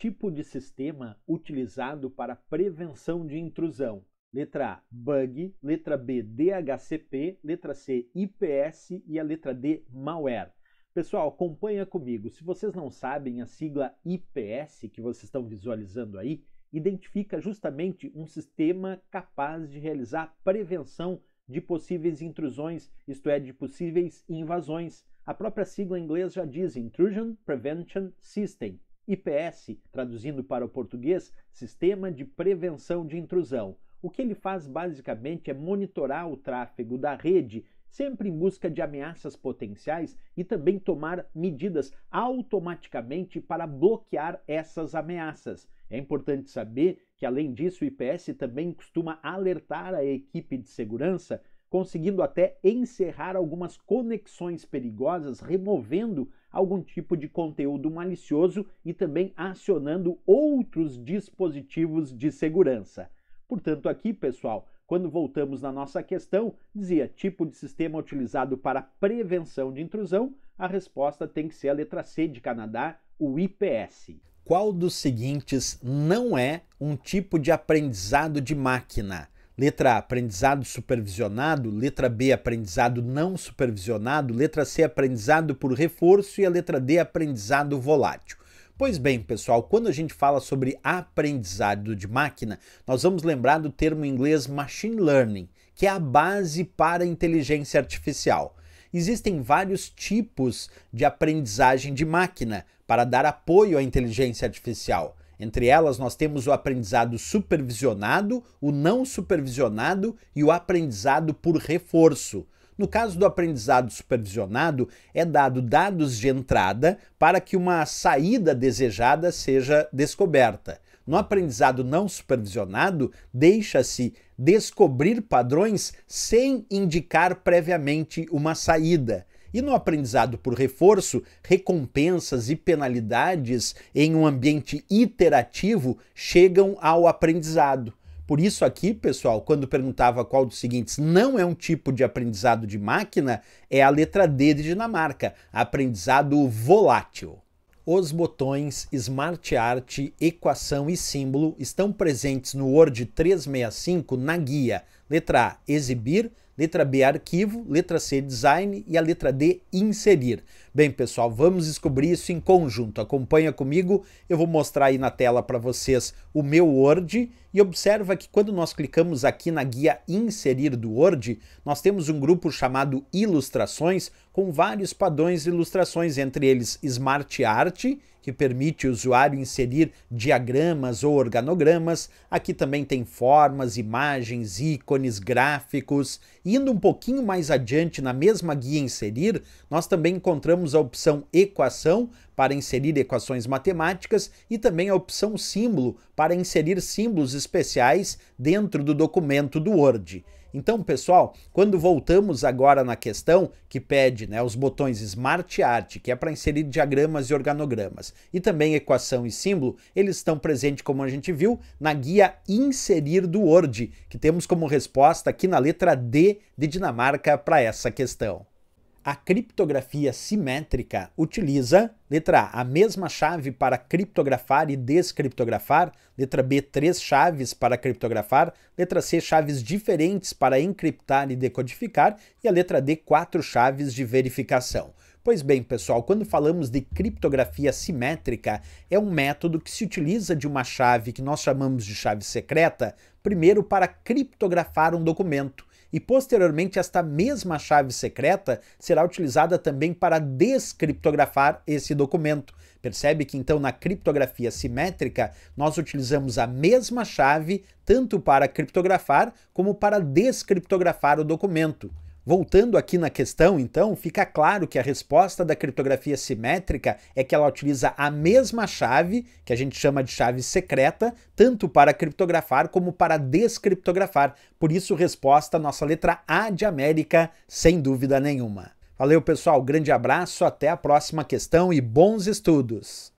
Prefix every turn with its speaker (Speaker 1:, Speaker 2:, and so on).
Speaker 1: Tipo de sistema utilizado para prevenção de intrusão. Letra A, bug. Letra B, DHCP. Letra C, IPS. E a letra D, malware. Pessoal, acompanha comigo. Se vocês não sabem, a sigla IPS que vocês estão visualizando aí identifica justamente um sistema capaz de realizar prevenção de possíveis intrusões, isto é, de possíveis invasões. A própria sigla em inglês já diz Intrusion Prevention System. IPS, traduzindo para o português, Sistema de Prevenção de Intrusão. O que ele faz basicamente é monitorar o tráfego da rede, sempre em busca de ameaças potenciais e também tomar medidas automaticamente para bloquear essas ameaças. É importante saber que, além disso, o IPS também costuma alertar a equipe de segurança conseguindo até encerrar algumas conexões perigosas, removendo algum tipo de conteúdo malicioso e também acionando outros dispositivos de segurança. Portanto, aqui, pessoal, quando voltamos na nossa questão, dizia tipo de sistema utilizado para prevenção de intrusão, a resposta tem que ser a letra C de Canadá, o IPS. Qual dos seguintes não é um tipo de aprendizado de máquina? Letra A, aprendizado supervisionado. Letra B, aprendizado não supervisionado. Letra C, aprendizado por reforço. E a letra D, aprendizado volátil. Pois bem, pessoal, quando a gente fala sobre aprendizado de máquina, nós vamos lembrar do termo em inglês machine learning, que é a base para a inteligência artificial. Existem vários tipos de aprendizagem de máquina para dar apoio à inteligência artificial. Entre elas, nós temos o aprendizado supervisionado, o não supervisionado e o aprendizado por reforço. No caso do aprendizado supervisionado, é dado dados de entrada para que uma saída desejada seja descoberta. No aprendizado não supervisionado, deixa-se descobrir padrões sem indicar previamente uma saída. E no aprendizado por reforço, recompensas e penalidades em um ambiente iterativo chegam ao aprendizado. Por isso, aqui, pessoal, quando perguntava qual dos seguintes não é um tipo de aprendizado de máquina, é a letra D de Dinamarca, aprendizado volátil. Os botões Smart Art, Equação e Símbolo estão presentes no Word 365 na guia. Letra A, exibir letra B, arquivo, letra C, design e a letra D, inserir. Bem, pessoal, vamos descobrir isso em conjunto. Acompanha comigo, eu vou mostrar aí na tela para vocês o meu Word e observa que quando nós clicamos aqui na guia inserir do Word, nós temos um grupo chamado ilustrações com vários padrões de ilustrações, entre eles Smart Art que permite o usuário inserir diagramas ou organogramas. Aqui também tem formas, imagens, ícones, gráficos. Indo um pouquinho mais adiante na mesma guia inserir, nós também encontramos a opção equação para inserir equações matemáticas e também a opção símbolo para inserir símbolos especiais dentro do documento do Word. Então, pessoal, quando voltamos agora na questão que pede né, os botões Smart Art, que é para inserir diagramas e organogramas, e também equação e símbolo, eles estão presentes, como a gente viu, na guia Inserir do Word, que temos como resposta aqui na letra D de Dinamarca para essa questão. A criptografia simétrica utiliza, letra A, a mesma chave para criptografar e descriptografar, letra B, três chaves para criptografar, letra C, chaves diferentes para encriptar e decodificar, e a letra D, quatro chaves de verificação. Pois bem, pessoal, quando falamos de criptografia simétrica, é um método que se utiliza de uma chave que nós chamamos de chave secreta, primeiro para criptografar um documento e posteriormente esta mesma chave secreta será utilizada também para descriptografar esse documento. Percebe que então na criptografia simétrica nós utilizamos a mesma chave tanto para criptografar como para descriptografar o documento. Voltando aqui na questão, então, fica claro que a resposta da criptografia simétrica é que ela utiliza a mesma chave, que a gente chama de chave secreta, tanto para criptografar como para descriptografar. Por isso, resposta nossa letra A de América, sem dúvida nenhuma. Valeu, pessoal. Grande abraço, até a próxima questão e bons estudos!